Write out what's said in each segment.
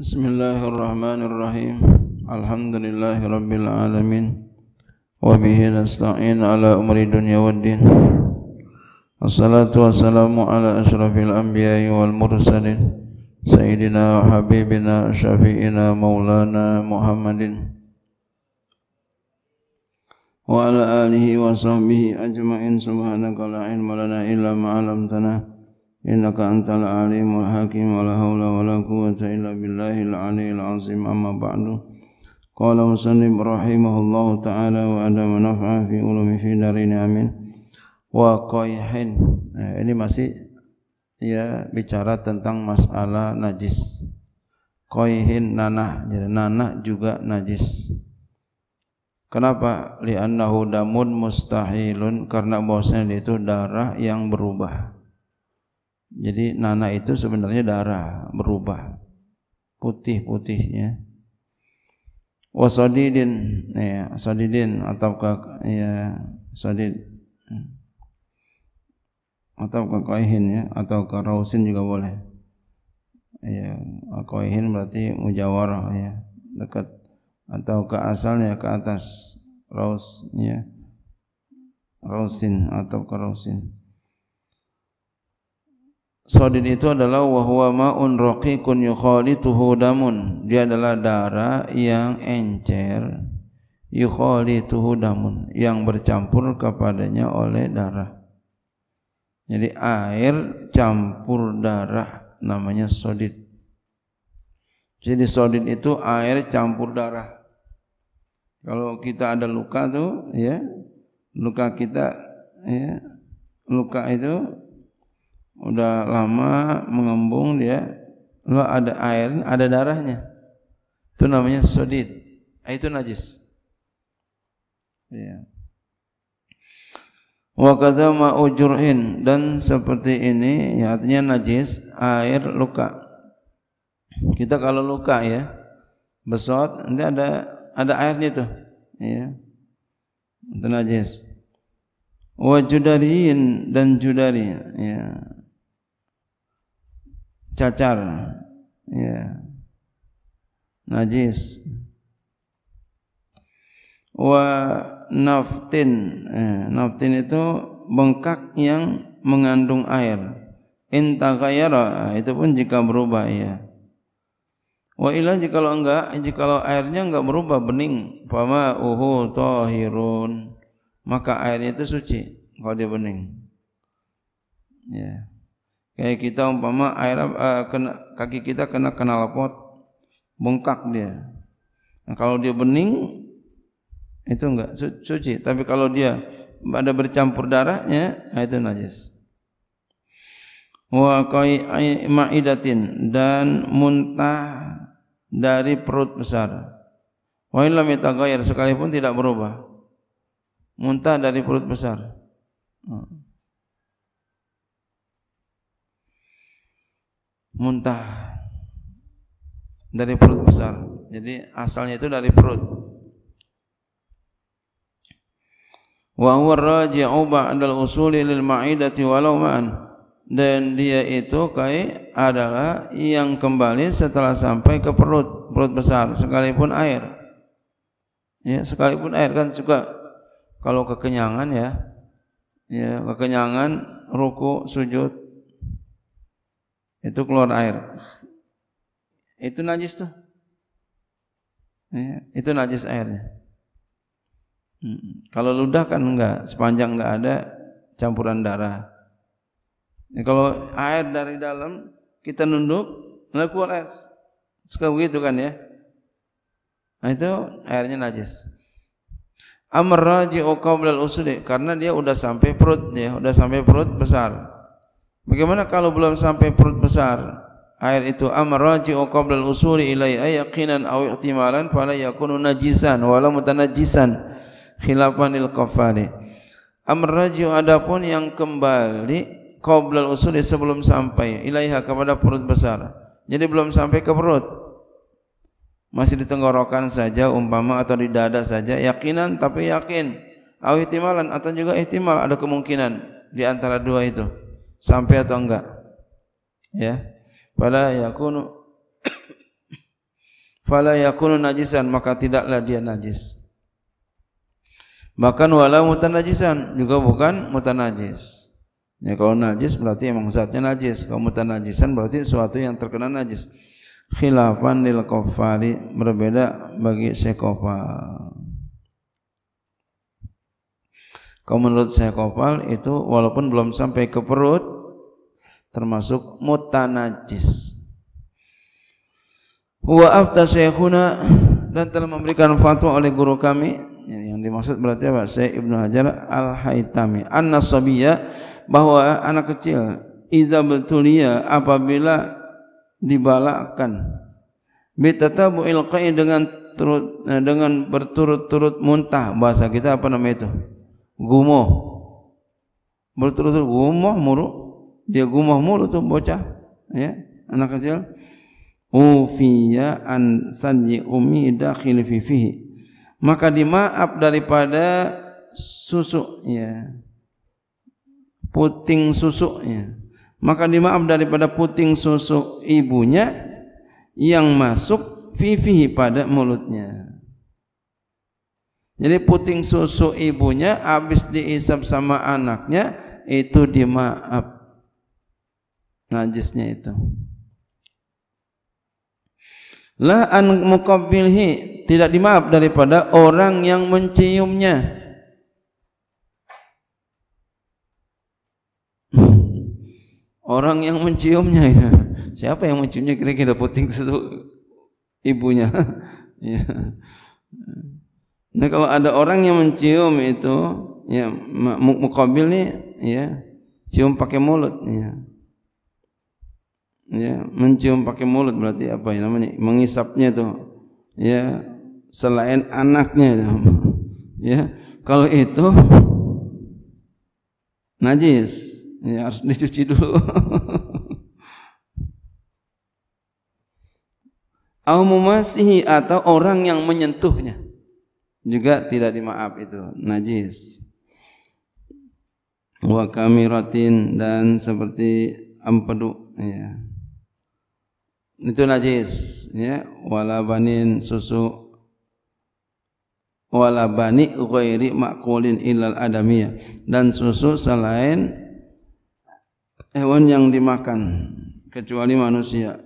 Bismillahirrahmanirrahim. warahmatullahi wabarakatuh. Wa bihi nasta'in ala umri dunya waddin. Wassalatu wassalamu ala asyrafil anbiya'i wal mursalin sayyidina wa habibina syafi'ina maulana Muhammadin wa ala alihi wa sahbihi ajma'in subhanaka la ilma lana illa ma 'allamtana innaka antal alimul hakim wa la hawla wa quwwata illa billahil aliyil azim amma ba'du qala musannib rahimahullahu ta'ala wa ada manafa fi ulumi fi darin amin wa qayhin nah, ini masih ya bicara tentang masalah najis qayhin nanah jadi nanah juga najis kenapa li annahu damun mustahilun karena bahwasanya itu darah yang berubah jadi nana itu sebenarnya darah berubah putih-putihnya. Wasodidin, ya, sodidin atau ya sodid atau ke koihin ya atau ke rausin juga boleh ya koihin berarti mujawarah ya dekat atau ke asalnya ke atas raus ya rausin atau ke rausin Sodid itu adalah wahwa ma'un raqiqun tuhu damun. Dia adalah darah yang encer tuhu damun yang bercampur kepadanya oleh darah. Jadi air campur darah namanya sodit. Jadi sodid itu air campur darah. Kalau kita ada luka tuh ya, luka kita ya, luka itu udah lama mengembung dia lo ada air ada darahnya itu namanya sodid ah, itu najis ya wa kaza ma dan seperti ini ya artinya najis air luka kita kalau luka ya besot nanti ada ada airnya tuh ya itu najis wa judarin dan judari ya cacar ya najis wa naftin eh, naftin itu bengkak yang mengandung air kayara eh, itu pun jika berubah ya wa ilah jika jikalau enggak jikalau airnya enggak berubah bening fama uhu tohirun maka airnya itu suci kalau dia bening ya yeah. Kayak kita umpama air uh, kena, kaki kita kena kenal pot, bengkak dia. Nah, kalau dia bening itu enggak su suci, tapi kalau dia ada bercampur darahnya, nah itu najis. Wa ma'idatin dan muntah dari perut besar. Wa illam sekalipun tidak berubah. Muntah dari perut besar. Hmm. muntah dari perut besar. Jadi asalnya itu dari perut. Wa huwa raji'u ba'dal usuli lil ma'idati walau ma'an. Dan dia itu kai adalah yang kembali setelah sampai ke perut, perut besar sekalipun air. Ya, sekalipun air kan juga kalau kekenyangan ya. Ya, kekenyangan ruku, sujud, itu keluar air itu najis tuh iya, itu najis airnya hmm. kalau ludah kan enggak sepanjang enggak ada campuran darah ya, kalau air dari dalam kita nunduk lalu keluar air suka begitu kan ya nah, itu airnya najis Amr qabla al-usuli karena dia udah sampai perut ya, udah sampai perut besar. Bagaimana kalau belum sampai perut besar? Air itu amraji'u qabla al-usuli ilai ayaqinan aw ihtimalan fala yakunu najisan wala mutanajjisan khilafan lil kafani. Amraji'u adapun yang kembali qabla al-usuli sebelum sampai ilaiha kepada perut besar. Jadi belum sampai ke perut. Masih di tenggorokan saja umpama atau di dada saja yakinan tapi yakin. Aw ihtimalan atau juga ihtimal ada kemungkinan di antara dua itu sampai atau enggak ya fala yakunu fala yakunu najisan maka tidaklah dia najis bahkan wala mutanajisan juga bukan mutanajis ya kalau najis berarti emang zatnya najis kalau mutanajisan berarti sesuatu yang terkena najis khilafan lil berbeda bagi sekofar Kalau menurut saya kopal itu walaupun belum sampai ke perut termasuk mutanajis. Wa afta syekhuna dan telah memberikan fatwa oleh guru kami yang dimaksud berarti apa? Syekh Ibnu Hajar Al-Haitami. an sabiyya bahwa anak kecil iza betulia apabila dibalakan bitatabu ilqai dengan turut, eh, dengan berturut-turut muntah bahasa kita apa nama itu? Gumoh. berterus turut gumoh mulu. Dia gumoh mulu tuh bocah. Ya, anak kecil. Ufiya an sanji umi dakhil fihi. Maka dimaaf daripada susuknya. Puting susuknya. Maka dimaaf daripada puting susuk ibunya yang masuk fihi pada mulutnya. Jadi puting susu ibunya habis diisap sama anaknya itu dimaaf najisnya itu. La an muqabbilhi tidak dimaaf daripada orang yang menciumnya. Orang yang menciumnya itu. Siapa yang menciumnya kira-kira puting susu ibunya? ya. Nah kalau ada orang yang mencium itu ya mukabil nih ya cium pakai mulut ya. Ya, mencium pakai mulut berarti apa ya namanya? Mengisapnya tuh. Ya, selain anaknya ya. Kalau itu najis, ya harus dicuci dulu. Au atau orang yang menyentuhnya juga tidak dimaaf itu najis wa kamiratin dan seperti empedu ya itu najis ya walabanin susu walabani ghairi makulin ilal adamiyah dan susu selain hewan yang dimakan kecuali manusia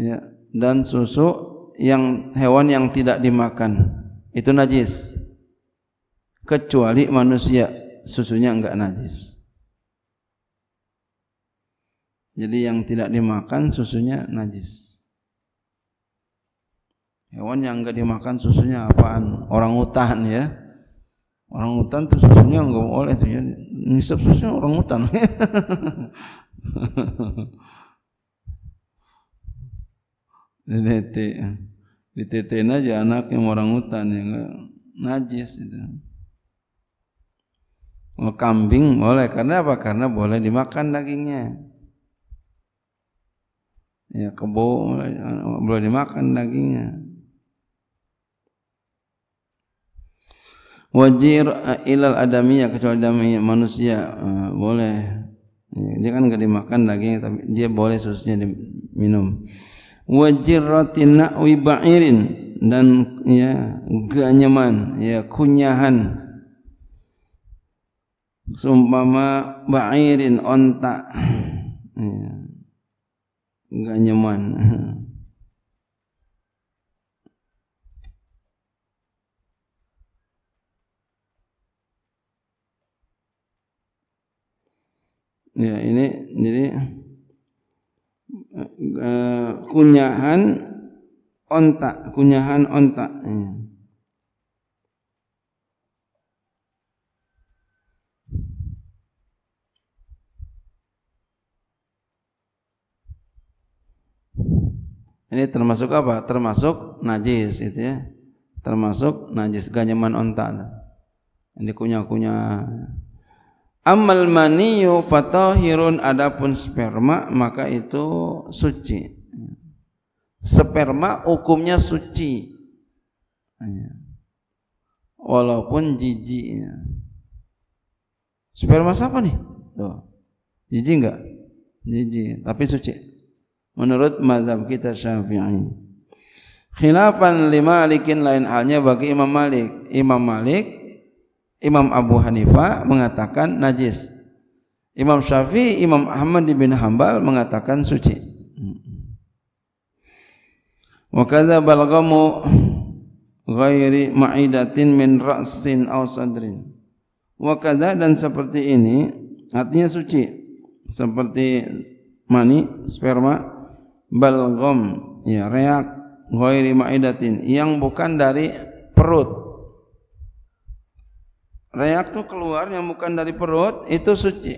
ya, dan susu yang hewan yang tidak dimakan itu najis kecuali manusia susunya enggak najis jadi yang tidak dimakan susunya najis hewan yang enggak dimakan susunya apaan orang hutan ya orang hutan tuh susunya enggak boleh tuh ya susunya orang hutan Ditete. Ditetein aja yang orang hutan yang najis itu. Oh, kambing boleh karena apa? Karena boleh dimakan dagingnya. Ya kebo boleh, dimakan dagingnya. wajir eh, ilal adamiyah kecuali adamia manusia eh, boleh ya, dia kan gak dimakan daging tapi dia boleh susunya diminum wa jirratin na'wi ba'irin dan ya ganyaman ya kunyahan sumpama ba'irin onta ya ganyaman ya ini jadi Eh, kunyahan ontak kunyahan ontak iya. ini termasuk apa termasuk najis itu ya termasuk najis ganyaman ontak ini kunyah-kunyah Amal maniyu fatahirun adapun sperma maka itu suci. Sperma hukumnya suci. Walaupun jijik. Ya. Sperma siapa nih? Tuh. Jijik enggak? Jijik, tapi suci. Menurut mazhab kita Syafi'i. Khilafan li Malikin lain halnya bagi Imam Malik. Imam Malik Imam Abu Hanifah mengatakan najis. Imam Syafi'i, Imam Ahmad bin Hambal mengatakan suci. Wa kadza balghamu ghairi ma'idatin min ra'sin aw sadrin. Wa kadza dan seperti ini artinya suci seperti mani, sperma, balgom ya reak ghairi ma'idatin yang bukan dari perut reak tuh keluar yang bukan dari perut itu suci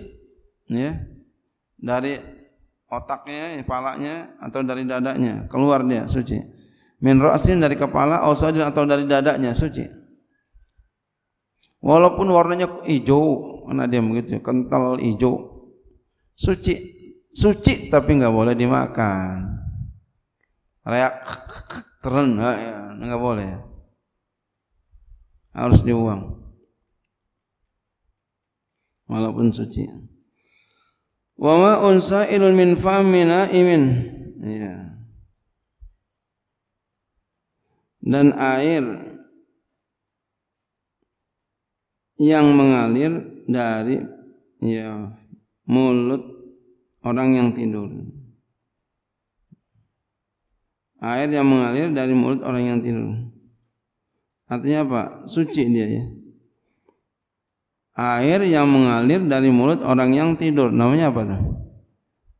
ya dari otaknya palanya atau dari dadanya keluar dia suci min ra'sin dari kepala ausajin atau dari dadanya suci walaupun warnanya hijau karena dia begitu kental hijau suci suci tapi nggak boleh dimakan reak teren nggak boleh harus dibuang walaupun suci wa unsa ilun min fahmi na'imin ya dan air yang mengalir dari ya mulut orang yang tidur air yang mengalir dari mulut orang yang tidur artinya apa suci dia ya air yang mengalir dari mulut orang yang tidur namanya apa tuh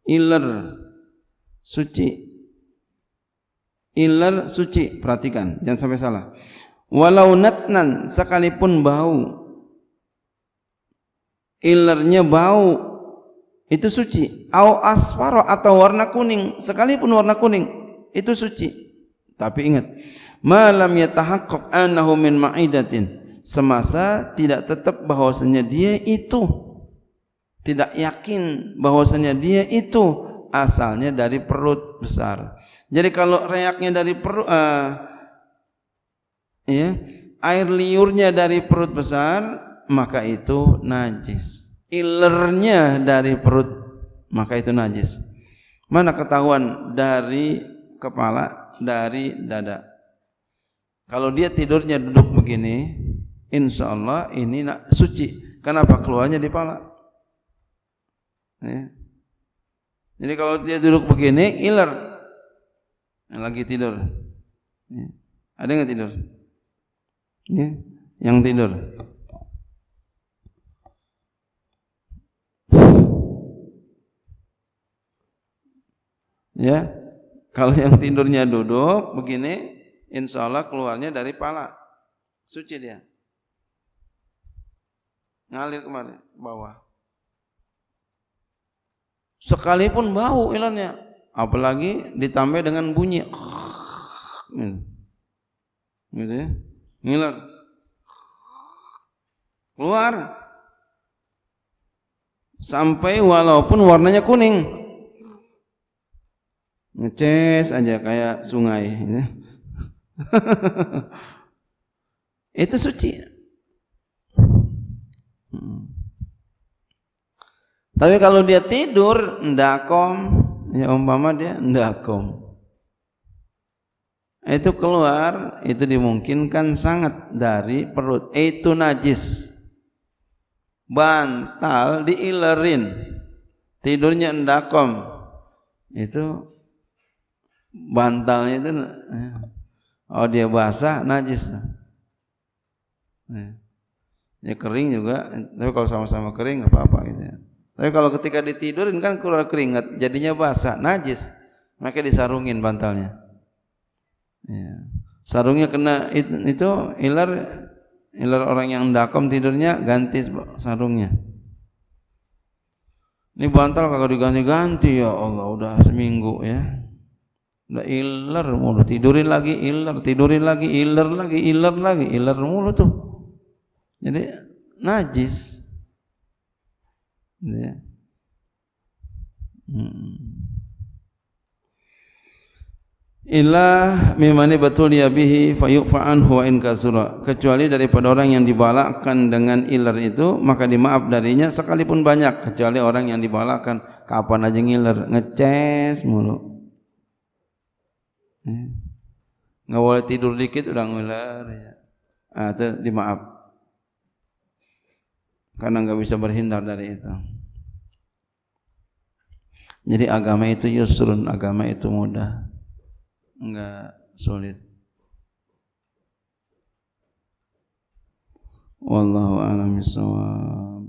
iler suci iler suci perhatikan jangan sampai salah walau natnan sekalipun bau ilernya bau itu suci au asfaro atau warna kuning sekalipun warna kuning itu suci tapi ingat malam yatahaqqaq annahu min ma'idatin semasa tidak tetap bahwasanya dia itu tidak yakin bahwasanya dia itu asalnya dari perut besar. Jadi kalau reaknya dari perut uh, ya, air liurnya dari perut besar maka itu najis. Ilernya dari perut maka itu najis. Mana ketahuan dari kepala, dari dada. Kalau dia tidurnya duduk begini, insya Allah ini nak suci. Kenapa keluarnya di pala? Ya. Jadi kalau dia duduk begini, iler. Lagi tidur. Ya. Ada nggak tidur? Ya. Yang tidur. Ya, kalau yang tidurnya duduk begini, insya Allah keluarnya dari pala. Suci dia ngalir kemari bawah sekalipun bau ilannya apalagi ditambah dengan bunyi gitu ya ngiler keluar sampai walaupun warnanya kuning ngeces aja kayak sungai gitu ya. itu suci Tapi kalau dia tidur ndakom, ya umpama dia ndakom. Itu keluar, itu dimungkinkan sangat dari perut. Itu najis. Bantal diilerin. Tidurnya ndakom. Itu bantalnya itu ya. oh dia basah najis. Ya. ya kering juga, tapi kalau sama-sama kering nggak apa-apa gitu ya. Tapi kalau ketika ditidurin kan keluar keringat, jadinya basah, najis. Maka disarungin bantalnya. Ya. Sarungnya kena itu ilar ilar orang yang dakom tidurnya ganti sarungnya. Ini bantal kagak diganti-ganti ya Allah udah seminggu ya. Udah iler mulu tidurin lagi iler tidurin lagi iler lagi iler lagi iler mulu tuh. Jadi najis. Gitu ya. Hmm. Ilah mimani batul ya bihi faan huwa in kasura kecuali daripada orang yang dibalakkan dengan ilar itu maka dimaaf darinya sekalipun banyak kecuali orang yang dibalakkan kapan aja ngiler ngeces mulu ya. nggak boleh tidur dikit udah ngiler ya ah, itu dimaaf karena nggak bisa berhindar dari itu jadi agama itu yusrun, agama itu mudah. Enggak sulit. Wallahu a'lam bishawab.